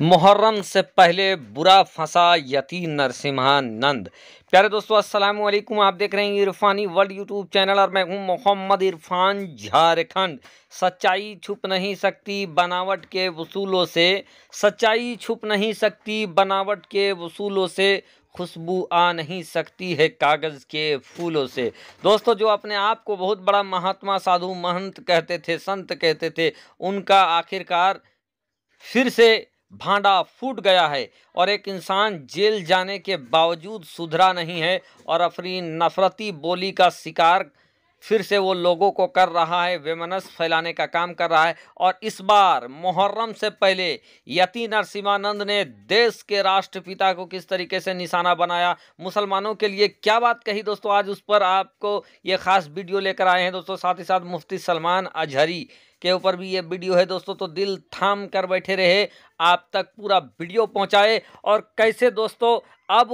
मुहर्रम से पहले बुरा फंसा नरसिम्हा नंद प्यारे दोस्तों अस्सलाम वालेकुम आप देख रहे हैं इरफानी वर्ल्ड यूट्यूब चैनल और मैं हूं मोहम्मद इरफान झारखंड सच्चाई छुप नहीं सकती बनावट के वसूलों से सच्चाई छुप नहीं सकती बनावट के वसूलों से खुशबू आ नहीं सकती है कागज़ के फूलों से दोस्तों जो अपने आप को बहुत बड़ा महात्मा साधु महंत कहते थे संत कहते थे उनका आखिरकार फिर से भांडा फूट गया है और एक इंसान जेल जाने के बावजूद सुधरा नहीं है और अपनी नफरती बोली का शिकार फिर से वो लोगों को कर रहा है वेमनस फैलाने का काम कर रहा है और इस बार मुहर्रम से पहले यति नरसिम्हानंद ने देश के राष्ट्रपिता को किस तरीके से निशाना बनाया मुसलमानों के लिए क्या बात कही दोस्तों आज उस पर आपको ये ख़ास वीडियो लेकर आए हैं दोस्तों साथ ही साथ मुफ्ती सलमान अजहरी के ऊपर भी ये वीडियो है दोस्तों तो दिल थाम कर बैठे रहे आप तक पूरा वीडियो पहुंचाए और कैसे दोस्तों अब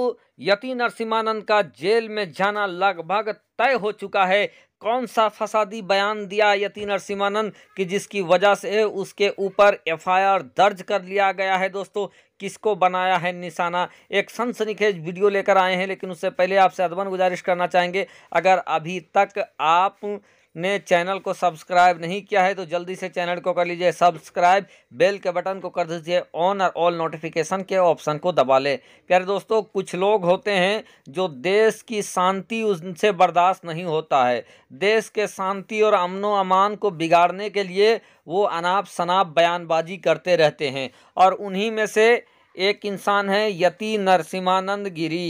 यति नरसिम्हानंद का जेल में जाना लगभग तय हो चुका है कौन सा फसादी बयान दिया यति नरसिम्हानंद कि जिसकी वजह से उसके ऊपर एफआईआर दर्ज कर लिया गया है दोस्तों किसको बनाया है निशाना एक सनसनीखेज वीडियो लेकर आए हैं लेकिन उससे पहले आपसे अदबन गुजारिश करना चाहेंगे अगर अभी तक आप ने चैनल को सब्सक्राइब नहीं किया है तो जल्दी से चैनल को कर लीजिए सब्सक्राइब बेल के बटन को कर दीजिए ऑन और ऑल नोटिफिकेशन के ऑप्शन को दबा लें प्यारे दोस्तों कुछ लोग होते हैं जो देश की शांति उनसे बर्दाश्त नहीं होता है देश के शांति और अमनो अमान को बिगाड़ने के लिए वो अनाप शनाप बयानबाजी करते रहते हैं और उन्हीं में से एक इंसान है यति नरसिमानंद गिरी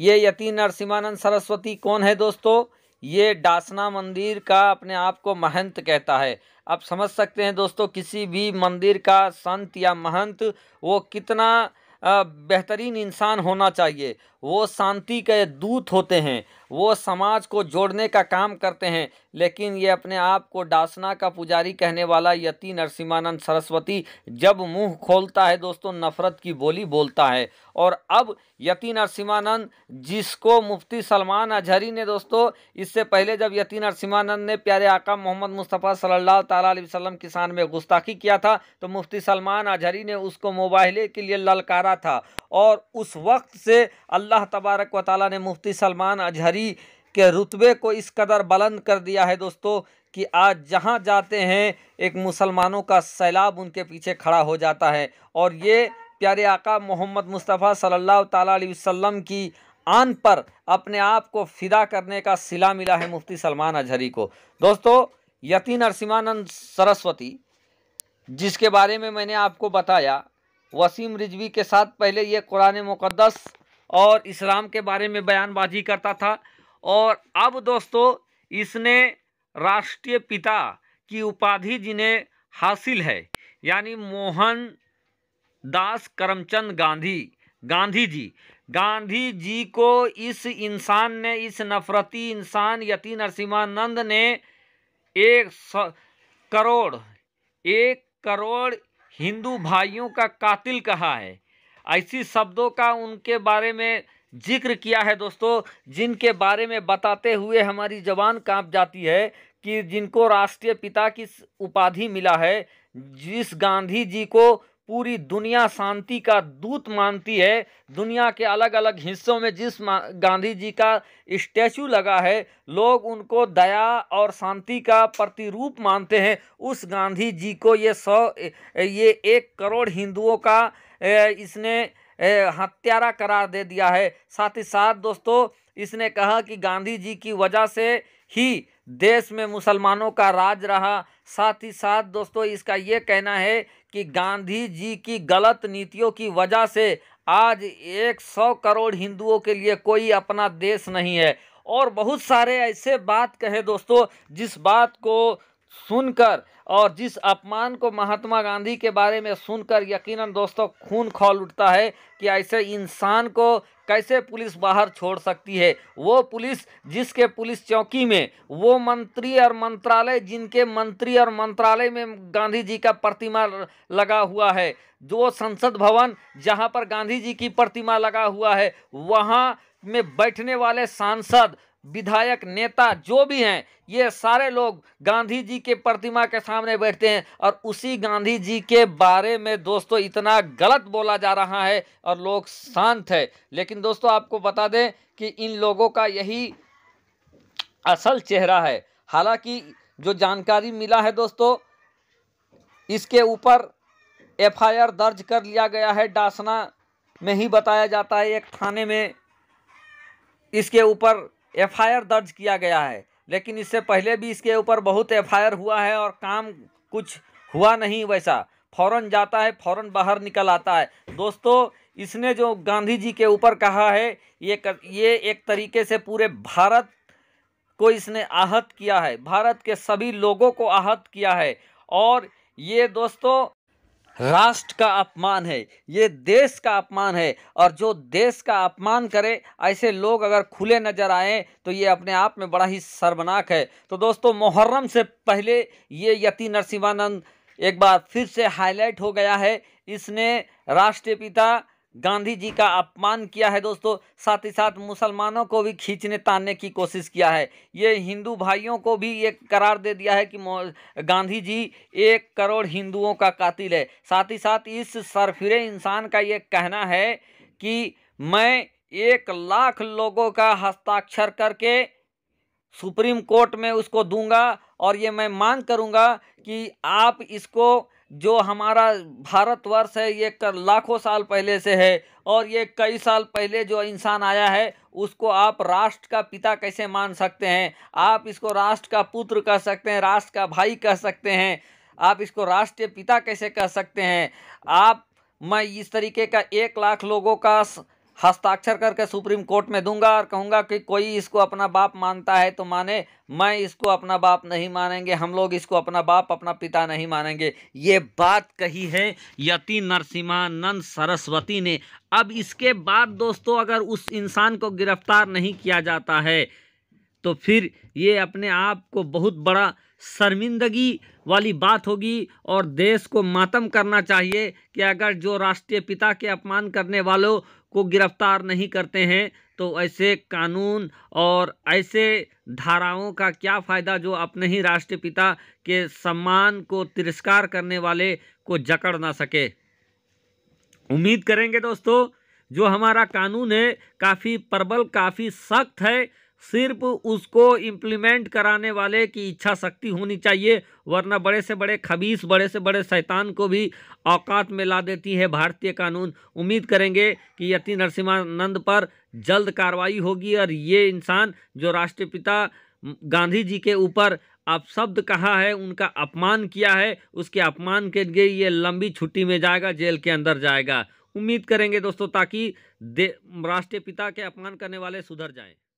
ये यति नरसिमानंद सरस्वती कौन है दोस्तों ये डासना मंदिर का अपने आप को महंत कहता है आप समझ सकते हैं दोस्तों किसी भी मंदिर का संत या महंत वो कितना बेहतरीन इंसान होना चाहिए वो शांति के दूत होते हैं वो समाज को जोड़ने का काम करते हैं लेकिन ये अपने आप को डासना का पुजारी कहने वाला यति नरसिम्हानंद सरस्वती जब मुंह खोलता है दोस्तों नफ़रत की बोली बोलता है और अब यति नरसिम्हानंद जिसको मुफ्ती सलमान अजहरी ने दोस्तों इससे पहले जब यति नरसिम्हानंद ने प्यारे आका मोहम्मद मुस्तफ़ा सल्ला तसलम किसान में गुस्ताखी किया था तो मुफ्ती सलमान अजहरी ने उसको मोबाइले के लिए ललकारा था और उस वक्त से अल्लाह तबारक व ताली ने मुफ्ती सलमान अजहरी के रुतबे को इस कदर बुलंद कर दिया है दोस्तों कि आज जहाँ जाते हैं एक मुसलमानों का सैलाब उनके पीछे खड़ा हो जाता है और ये प्यारे आका मोहम्मद मुस्तफ़ा सल्लल्लाहु अलैहि वसल्लम की आन पर अपने आप को फ़िदा करने का सिला मिला है मुफ्ती सलमान अजहरी को दोस्तों यती नरसिमानंद सरस्वती जिसके बारे में मैंने आपको बताया वसीम रिजवी के साथ पहले ये कुरान मुक़दस और इस्लाम के बारे में बयानबाजी करता था और अब दोस्तों इसने राष्ट्रीय पिता की उपाधि जिन्हें हासिल है यानी मोहन दास करमचंद गांधी गांधी जी गांधी जी को इस इंसान ने इस नफरती इंसान यति नरसिम्हानंद ने एक करोड़ एक करोड़ हिंदू भाइयों का कातिल कहा है ऐसी शब्दों का उनके बारे में जिक्र किया है दोस्तों जिनके बारे में बताते हुए हमारी जवान कांप जाती है कि जिनको राष्ट्रीय पिता की उपाधि मिला है जिस गांधी जी को पूरी दुनिया शांति का दूत मानती है दुनिया के अलग अलग हिस्सों में जिस गांधी जी का स्टैचू लगा है लोग उनको दया और शांति का प्रतिरूप मानते हैं उस गांधी जी को ये सौ ये एक करोड़ हिंदुओं का इसने हत्यारा करार दे दिया है साथ ही साथ दोस्तों इसने कहा कि गांधी जी की वजह से ही देश में मुसलमानों का राज रहा साथ ही साथ दोस्तों इसका ये कहना है कि गांधी जी की गलत नीतियों की वजह से आज 100 करोड़ हिंदुओं के लिए कोई अपना देश नहीं है और बहुत सारे ऐसे बात कहे दोस्तों जिस बात को सुनकर और जिस अपमान को महात्मा गांधी के बारे में सुनकर यकीनन दोस्तों खून खोल उठता है कि ऐसे इंसान को कैसे पुलिस बाहर छोड़ सकती है वो पुलिस जिसके पुलिस चौकी में वो मंत्री और मंत्रालय जिनके मंत्री और मंत्रालय में गांधी जी का प्रतिमा लगा हुआ है जो संसद भवन जहां पर गांधी जी की प्रतिमा लगा हुआ है वहां में बैठने वाले सांसद विधायक नेता जो भी हैं ये सारे लोग गांधी जी के प्रतिमा के सामने बैठते हैं और उसी गांधी जी के बारे में दोस्तों इतना गलत बोला जा रहा है और लोग शांत है लेकिन दोस्तों आपको बता दें कि इन लोगों का यही असल चेहरा है हालांकि जो जानकारी मिला है दोस्तों इसके ऊपर एफआईआर दर्ज कर लिया गया है डासना में ही बताया जाता है एक थाने में इसके ऊपर एफआईआर दर्ज किया गया है लेकिन इससे पहले भी इसके ऊपर बहुत एफआईआर हुआ है और काम कुछ हुआ नहीं वैसा फौरन जाता है फौरन बाहर निकल आता है दोस्तों इसने जो गांधी जी के ऊपर कहा है ये कर, ये एक तरीके से पूरे भारत को इसने आहत किया है भारत के सभी लोगों को आहत किया है और ये दोस्तों राष्ट्र का अपमान है ये देश का अपमान है और जो देश का अपमान करे ऐसे लोग अगर खुले नजर आए तो ये अपने आप में बड़ा ही शर्मनाक है तो दोस्तों मुहर्रम से पहले ये यति नरसिंहानंद एक बार फिर से हाईलाइट हो गया है इसने राष्ट्रपिता गांधी जी का अपमान किया है दोस्तों साथ ही साथ मुसलमानों को भी खींचने तानने की कोशिश किया है ये हिंदू भाइयों को भी ये करार दे दिया है कि गांधी जी एक करोड़ हिंदुओं का कातिल है साथ ही साथ इस सरफिरे इंसान का ये कहना है कि मैं एक लाख लोगों का हस्ताक्षर करके सुप्रीम कोर्ट में उसको दूंगा और ये मैं मांग करूंगा कि आप इसको जो हमारा भारतवर्ष है ये कर लाखों साल पहले से है और ये कई साल पहले जो इंसान आया है उसको आप राष्ट्र का पिता कैसे मान सकते हैं आप इसको राष्ट्र का पुत्र कह सकते हैं राष्ट्र का भाई कह सकते हैं आप इसको राष्ट्रीय पिता कैसे कह सकते हैं आप मैं इस तरीके का एक लाख लोगों का हस्ताक्षर करके सुप्रीम कोर्ट में दूंगा और कहूँगा कि कोई इसको अपना बाप मानता है तो माने मैं इसको अपना बाप नहीं मानेंगे हम लोग इसको अपना बाप अपना पिता नहीं मानेंगे ये बात कही है यति नरसिम्हानंद सरस्वती ने अब इसके बाद दोस्तों अगर उस इंसान को गिरफ्तार नहीं किया जाता है तो फिर ये अपने आप को बहुत बड़ा शर्मिंदगी वाली बात होगी और देश को मातम करना चाहिए कि अगर जो राष्ट्रीय पिता के अपमान करने वालों को गिरफ्तार नहीं करते हैं तो ऐसे कानून और ऐसे धाराओं का क्या फ़ायदा जो अपने ही राष्ट्रपिता के सम्मान को तिरस्कार करने वाले को जकड़ ना सके उम्मीद करेंगे दोस्तों जो हमारा कानून है काफ़ी प्रबल काफ़ी सख्त है सिर्फ उसको इम्प्लीमेंट कराने वाले की इच्छा शक्ति होनी चाहिए वरना बड़े से बड़े खबीस बड़े से बड़े शैतान को भी औकात में ला देती है भारतीय कानून उम्मीद करेंगे कि यति नरसिम्हानंद पर जल्द कार्रवाई होगी और ये इंसान जो राष्ट्रपिता गांधी जी के ऊपर अपशब्द कहा है उनका अपमान किया है उसके अपमान के लिए ये लंबी छुट्टी में जाएगा जेल के अंदर जाएगा उम्मीद करेंगे दोस्तों ताकि राष्ट्रपिता के अपमान करने वाले सुधर जाएं